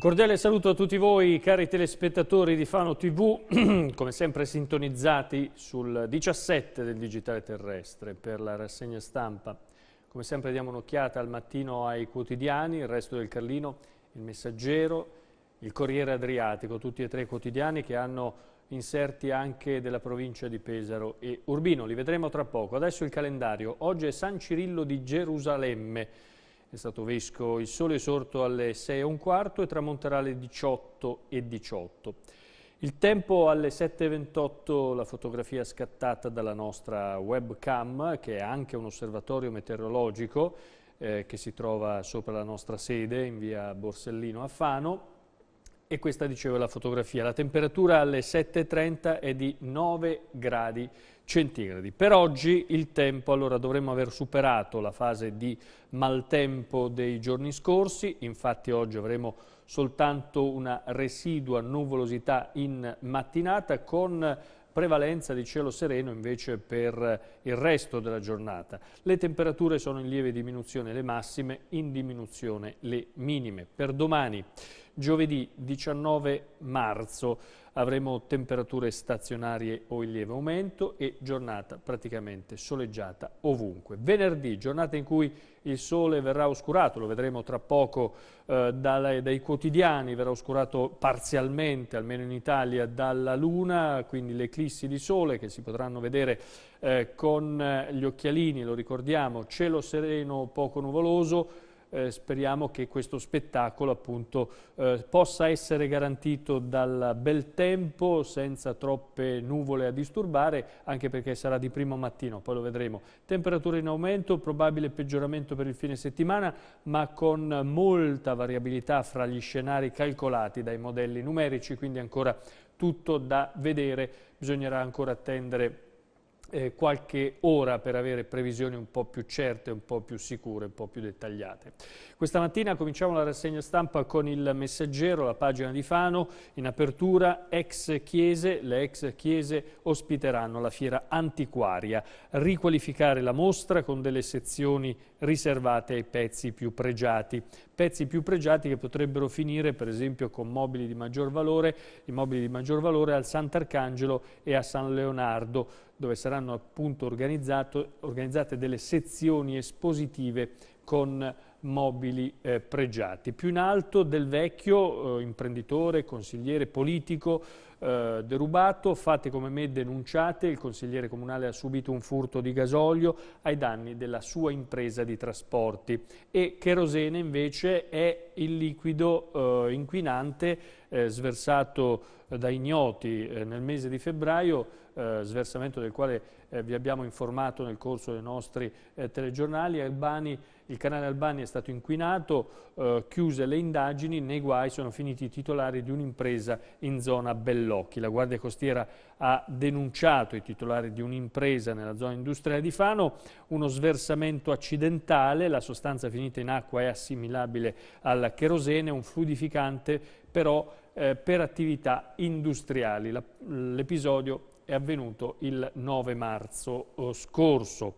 Un cordiale saluto a tutti voi, cari telespettatori di Fano TV, come sempre sintonizzati sul 17 del Digitale Terrestre per la rassegna stampa. Come sempre diamo un'occhiata al mattino ai quotidiani, il resto del Carlino, il Messaggero, il Corriere Adriatico, tutti e tre i quotidiani che hanno inserti anche della provincia di Pesaro e Urbino. Li vedremo tra poco. Adesso il calendario. Oggi è San Cirillo di Gerusalemme è stato vesco Il sole è sorto alle 6 e un quarto e tramonterà alle 18 e 18. Il tempo alle 7.28, la fotografia scattata dalla nostra webcam, che è anche un osservatorio meteorologico, eh, che si trova sopra la nostra sede in via Borsellino a Fano. E questa, dicevo, la fotografia. La temperatura alle 7.30 è di 9 gradi centigradi. Per oggi il tempo, allora dovremmo aver superato la fase di maltempo dei giorni scorsi, infatti oggi avremo soltanto una residua nuvolosità in mattinata con prevalenza di cielo sereno invece per il resto della giornata. Le temperature sono in lieve diminuzione le massime, in diminuzione le minime. Per domani Giovedì 19 marzo avremo temperature stazionarie o in lieve aumento e giornata praticamente soleggiata ovunque. Venerdì, giornata in cui il sole verrà oscurato, lo vedremo tra poco eh, dai, dai quotidiani, verrà oscurato parzialmente, almeno in Italia, dalla luna, quindi le eclissi di sole che si potranno vedere eh, con eh, gli occhialini, lo ricordiamo, cielo sereno poco nuvoloso, eh, speriamo che questo spettacolo appunto, eh, possa essere garantito dal bel tempo senza troppe nuvole a disturbare anche perché sarà di primo mattino, poi lo vedremo. Temperature in aumento, probabile peggioramento per il fine settimana ma con molta variabilità fra gli scenari calcolati dai modelli numerici quindi ancora tutto da vedere, bisognerà ancora attendere eh, qualche ora per avere previsioni un po' più certe, un po' più sicure, un po' più dettagliate. Questa mattina cominciamo la rassegna stampa con il messaggero, la pagina di Fano, in apertura ex chiese, le ex chiese ospiteranno la fiera antiquaria, riqualificare la mostra con delle sezioni riservate ai pezzi più pregiati. Pezzi più pregiati che potrebbero finire per esempio con mobili di maggior valore, i mobili di maggior valore al Sant'Arcangelo e a San Leonardo, dove saranno appunto organizzate delle sezioni espositive con mobili eh, pregiati. Più in alto del vecchio eh, imprenditore, consigliere politico, eh, derubato, fate come me denunciate, il consigliere comunale ha subito un furto di gasolio ai danni della sua impresa di trasporti e Cherosene invece è il liquido eh, inquinante eh, sversato eh, da ignoti eh, nel mese di febbraio, eh, sversamento del quale vi abbiamo informato nel corso dei nostri telegiornali. Albani, il canale Albani è stato inquinato, chiuse le indagini, nei guai sono finiti i titolari di un'impresa in zona Bellocchi. La Guardia Costiera ha denunciato i titolari di un'impresa nella zona industriale di Fano uno sversamento accidentale, la sostanza finita in acqua è assimilabile al cherosene, un fluidificante però eh, per attività industriali. L'episodio è avvenuto il 9 marzo eh, scorso.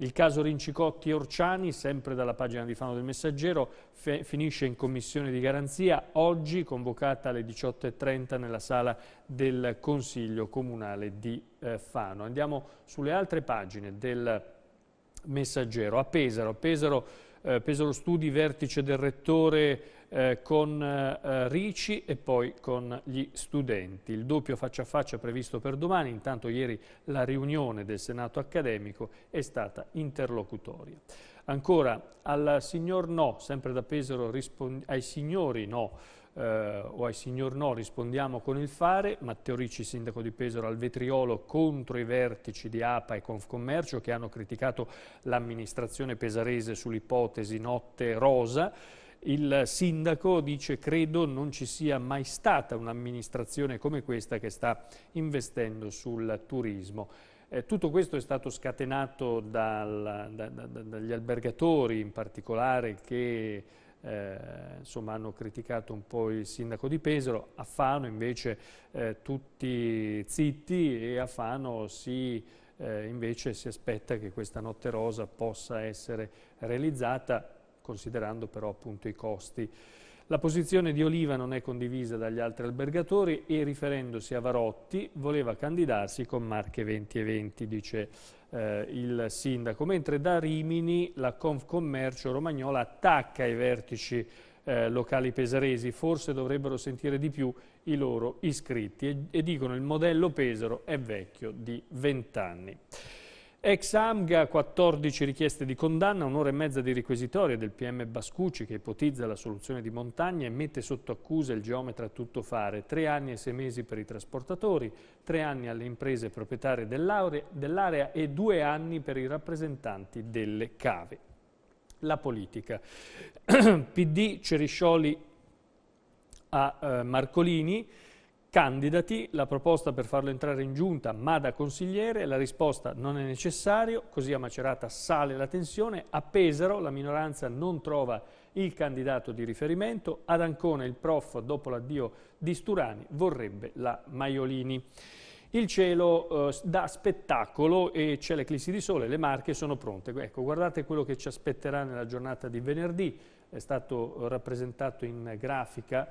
Il caso Rincicotti-Orciani, sempre dalla pagina di Fano del Messaggero, finisce in commissione di garanzia oggi, convocata alle 18.30 nella sala del Consiglio Comunale di eh, Fano. Andiamo sulle altre pagine del Messaggero. A Pesaro, a Pesaro eh, Pesaro Studi, vertice del rettore eh, con eh, Ricci e poi con gli studenti. Il doppio faccia a faccia previsto per domani, intanto ieri la riunione del Senato accademico è stata interlocutoria. Ancora al signor no, sempre da Pesaro ai signori no, eh, o ai signor no rispondiamo con il fare, Matteo Ricci, sindaco di Pesaro, al vetriolo contro i vertici di APA e Confcommercio che hanno criticato l'amministrazione pesarese sull'ipotesi notte rosa. Il sindaco dice credo non ci sia mai stata un'amministrazione come questa che sta investendo sul turismo. Eh, tutto questo è stato scatenato dal, da, da, da, dagli albergatori in particolare che eh, insomma, hanno criticato un po' il sindaco di Pesaro, a Fano invece eh, tutti zitti e a Fano si, eh, invece si aspetta che questa notte rosa possa essere realizzata considerando però appunto i costi. La posizione di Oliva non è condivisa dagli altri albergatori e riferendosi a Varotti voleva candidarsi con marche 20 e 20, dice eh, il sindaco, mentre da Rimini la Confcommercio Romagnola attacca i vertici eh, locali pesaresi, forse dovrebbero sentire di più i loro iscritti e, e dicono il modello Pesaro è vecchio di 20 anni. Ex AMGA 14 richieste di condanna, un'ora e mezza di requisitoria del PM Bascucci che ipotizza la soluzione di montagna e mette sotto accusa il geometra a tutto fare. Tre anni e sei mesi per i trasportatori, tre anni alle imprese proprietarie dell'area e due anni per i rappresentanti delle cave. La politica. PD Ceriscioli a eh, Marcolini. Candidati, la proposta per farlo entrare in giunta, ma da consigliere, la risposta non è necessario, così a Macerata sale la tensione, a Pesaro la minoranza non trova il candidato di riferimento, ad Ancona il prof dopo l'addio di Sturani vorrebbe la Maiolini. Il cielo eh, dà spettacolo e c'è l'eclissi di sole, le marche sono pronte. Ecco, guardate quello che ci aspetterà nella giornata di venerdì, è stato eh, rappresentato in grafica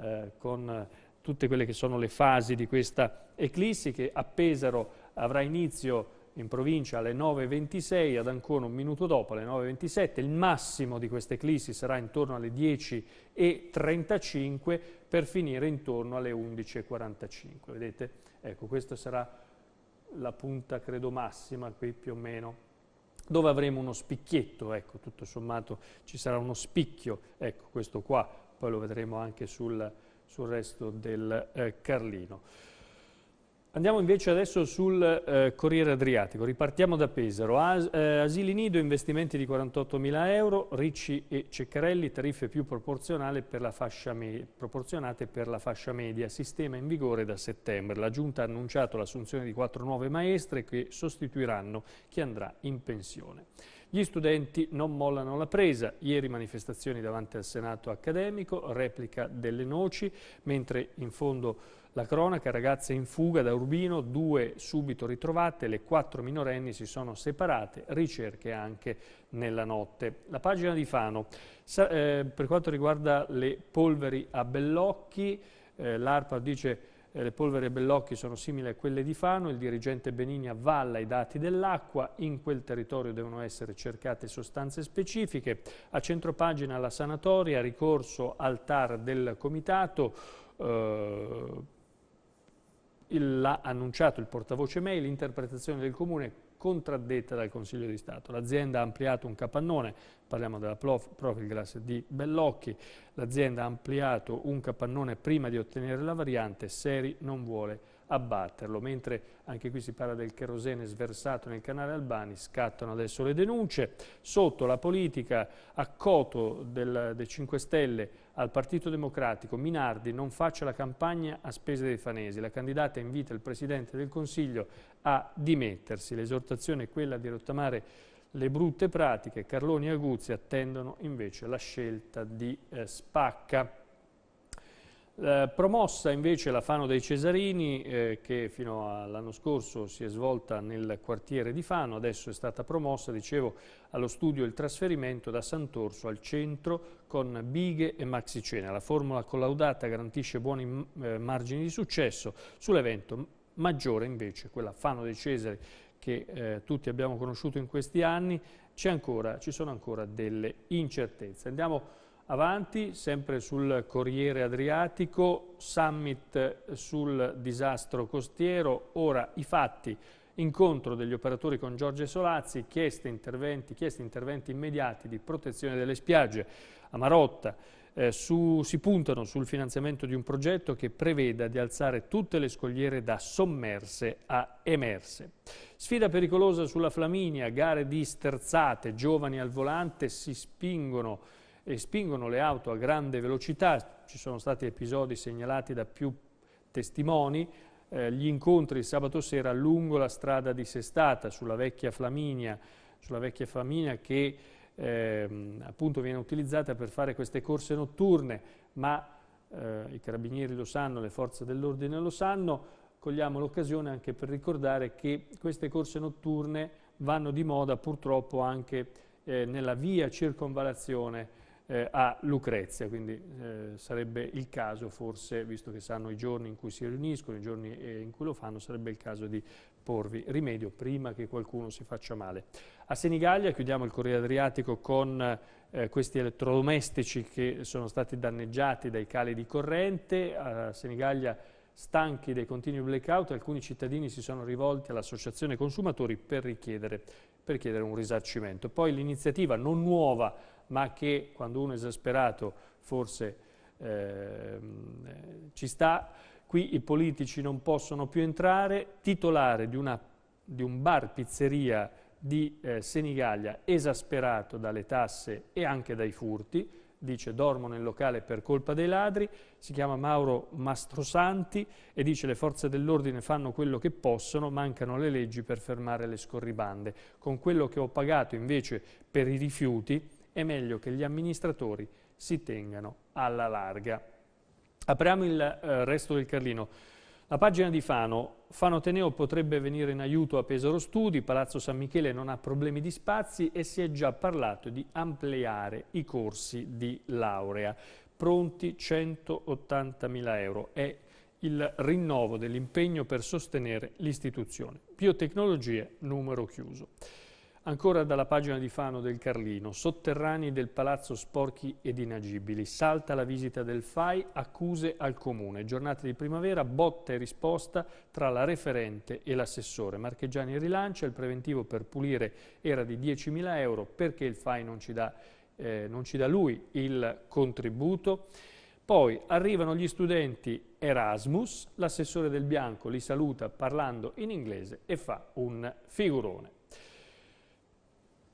eh, con tutte quelle che sono le fasi di questa eclissi che a Pesaro avrà inizio in provincia alle 9.26, ad Ancona un minuto dopo alle 9.27, il massimo di questa eclissi sarà intorno alle 10.35 per finire intorno alle 11.45. Vedete? Ecco, questa sarà la punta credo massima qui più o meno dove avremo uno spicchietto, ecco, tutto sommato ci sarà uno spicchio, ecco questo qua, poi lo vedremo anche sul, sul resto del eh, Carlino. Andiamo invece adesso sul eh, Corriere Adriatico, ripartiamo da Pesaro. As eh, asili nido, investimenti di 48.000 euro, Ricci e Ceccarelli, tariffe più per proporzionate per la fascia media, sistema in vigore da settembre. La Giunta ha annunciato l'assunzione di quattro nuove maestre che sostituiranno chi andrà in pensione. Gli studenti non mollano la presa, ieri manifestazioni davanti al Senato accademico, replica delle noci, mentre in fondo la cronaca, ragazze in fuga da Urbino, due subito ritrovate, le quattro minorenni si sono separate, ricerche anche nella notte. La pagina di Fano, Sa eh, per quanto riguarda le polveri a Bellocchi, eh, l'ARPA dice eh, le polveri Bellocchi sono simili a quelle di Fano, il dirigente Benigni avvalla i dati dell'acqua, in quel territorio devono essere cercate sostanze specifiche, a centropagina la sanatoria, ricorso al TAR del Comitato, eh, l'ha annunciato il portavoce mail, l'interpretazione del Comune contraddetta dal Consiglio di Stato. L'azienda ha ampliato un capannone, parliamo della Profilglass di Bellocchi, l'azienda ha ampliato un capannone prima di ottenere la variante, Seri non vuole abbatterlo. Mentre anche qui si parla del cherosene sversato nel canale Albani, scattano adesso le denunce. Sotto la politica a coto del, del 5 Stelle al Partito Democratico, Minardi non faccia la campagna a spese dei fanesi. La candidata invita il Presidente del Consiglio a dimettersi. L'esortazione è quella di rottamare le brutte pratiche, Carloni e Aguzzi attendono invece la scelta di eh, Spacca. Eh, promossa invece la Fano dei Cesarini eh, che fino all'anno scorso si è svolta nel quartiere di Fano, adesso è stata promossa, dicevo, allo studio il trasferimento da Sant'Orso al centro con bighe e maxicena. La formula collaudata garantisce buoni mm, eh, margini di successo, sull'evento maggiore invece quella Fano dei Cesari che eh, tutti abbiamo conosciuto in questi anni, ancora, ci sono ancora delle incertezze. Andiamo Avanti, sempre sul Corriere Adriatico, summit sul disastro costiero, ora i fatti, incontro degli operatori con Giorgio Solazzi, chieste interventi, chieste interventi immediati di protezione delle spiagge a Marotta, eh, su, si puntano sul finanziamento di un progetto che preveda di alzare tutte le scogliere da sommerse a emerse. Sfida pericolosa sulla Flaminia, gare di sterzate, giovani al volante si spingono e spingono le auto a grande velocità, ci sono stati episodi segnalati da più testimoni, eh, gli incontri il sabato sera lungo la strada di Sestata, sulla vecchia Flaminia, sulla vecchia Flaminia che eh, appunto viene utilizzata per fare queste corse notturne, ma eh, i carabinieri lo sanno, le forze dell'ordine lo sanno, cogliamo l'occasione anche per ricordare che queste corse notturne vanno di moda purtroppo anche eh, nella via circonvalazione eh, a Lucrezia, quindi eh, sarebbe il caso forse, visto che sanno i giorni in cui si riuniscono, i giorni eh, in cui lo fanno, sarebbe il caso di porvi rimedio prima che qualcuno si faccia male. A Senigallia chiudiamo il Corriere Adriatico con eh, questi elettrodomestici che sono stati danneggiati dai cali di corrente, a Senigallia stanchi dei continui blackout alcuni cittadini si sono rivolti all'associazione consumatori per richiedere per chiedere un risarcimento. Poi l'iniziativa non nuova ma che quando uno è esasperato forse eh, ci sta. Qui i politici non possono più entrare, titolare di, una, di un bar pizzeria di eh, Senigallia esasperato dalle tasse e anche dai furti, dice dormo nel locale per colpa dei ladri, si chiama Mauro Mastrosanti e dice le forze dell'ordine fanno quello che possono, mancano le leggi per fermare le scorribande. Con quello che ho pagato invece per i rifiuti, è meglio che gli amministratori si tengano alla larga. Apriamo il eh, resto del Carlino. La pagina di Fano. Fano Teneo potrebbe venire in aiuto a Pesaro Studi, Palazzo San Michele non ha problemi di spazi e si è già parlato di ampliare i corsi di laurea. Pronti 180.000 euro. È il rinnovo dell'impegno per sostenere l'istituzione. Biotecnologie, numero chiuso. Ancora dalla pagina di Fano del Carlino, sotterranei del palazzo sporchi ed inagibili, salta la visita del FAI, accuse al comune, giornate di primavera, botta e risposta tra la referente e l'assessore. Marcheggiani rilancia, il preventivo per pulire era di 10.000 euro, perché il FAI non ci dà, eh, non ci dà lui il contributo? Poi arrivano gli studenti Erasmus, l'assessore del Bianco li saluta parlando in inglese e fa un figurone.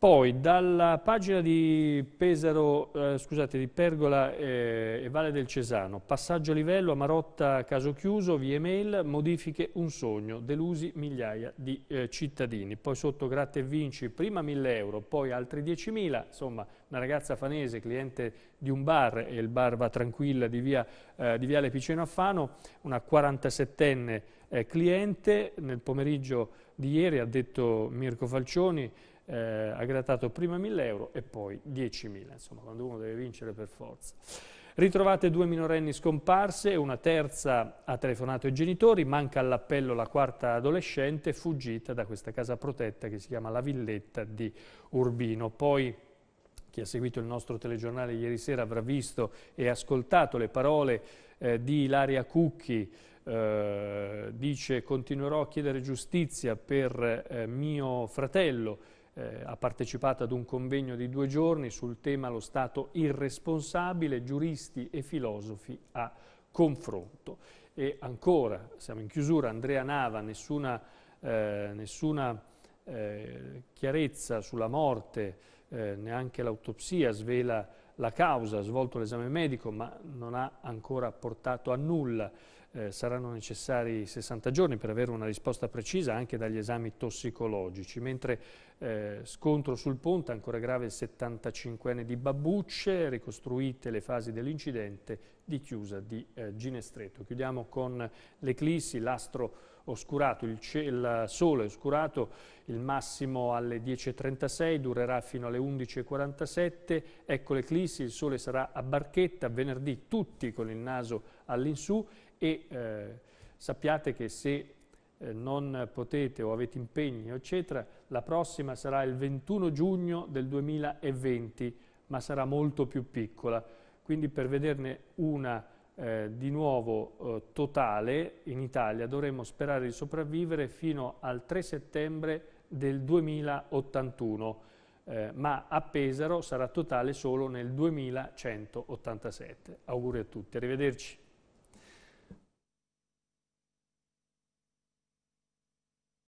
Poi dalla pagina di, Pesaro, eh, scusate, di Pergola eh, e Valle del Cesano, passaggio a livello a Marotta caso chiuso, via mail, modifiche un sogno, delusi migliaia di eh, cittadini. Poi sotto gratta e vinci prima 1000 euro, poi altri 10.000, insomma una ragazza fanese, cliente di un bar e il bar va tranquilla di, via, eh, di Viale Piceno a Fano, una 47enne eh, cliente, nel pomeriggio di ieri ha detto Mirko Falcioni, eh, ha grattato prima 1000 euro e poi 10.000, insomma quando uno deve vincere per forza. Ritrovate due minorenni scomparse, una terza ha telefonato ai genitori, manca all'appello la quarta adolescente fuggita da questa casa protetta che si chiama La Villetta di Urbino. Poi chi ha seguito il nostro telegiornale ieri sera avrà visto e ascoltato le parole eh, di Ilaria Cucchi, eh, dice continuerò a chiedere giustizia per eh, mio fratello eh, ha partecipato ad un convegno di due giorni sul tema lo Stato irresponsabile, giuristi e filosofi a confronto. E ancora, siamo in chiusura, Andrea Nava, nessuna, eh, nessuna eh, chiarezza sulla morte, eh, neanche l'autopsia svela la causa, ha svolto l'esame medico ma non ha ancora portato a nulla eh, saranno necessari 60 giorni per avere una risposta precisa anche dagli esami tossicologici, mentre eh, scontro sul ponte, ancora grave il 75enne di Babbucce, ricostruite le fasi dell'incidente di chiusa di eh, Ginestretto. Chiudiamo con l'eclissi, l'astro oscurato, il, il sole oscurato, il massimo alle 10.36, durerà fino alle 11.47, ecco l'eclissi, il sole sarà a barchetta, venerdì tutti con il naso all'insù e eh, sappiate che se eh, non potete o avete impegni, eccetera, la prossima sarà il 21 giugno del 2020, ma sarà molto più piccola. Quindi per vederne una eh, di nuovo eh, totale in Italia dovremmo sperare di sopravvivere fino al 3 settembre del 2081, eh, ma a Pesaro sarà totale solo nel 2187. Auguri a tutti, arrivederci.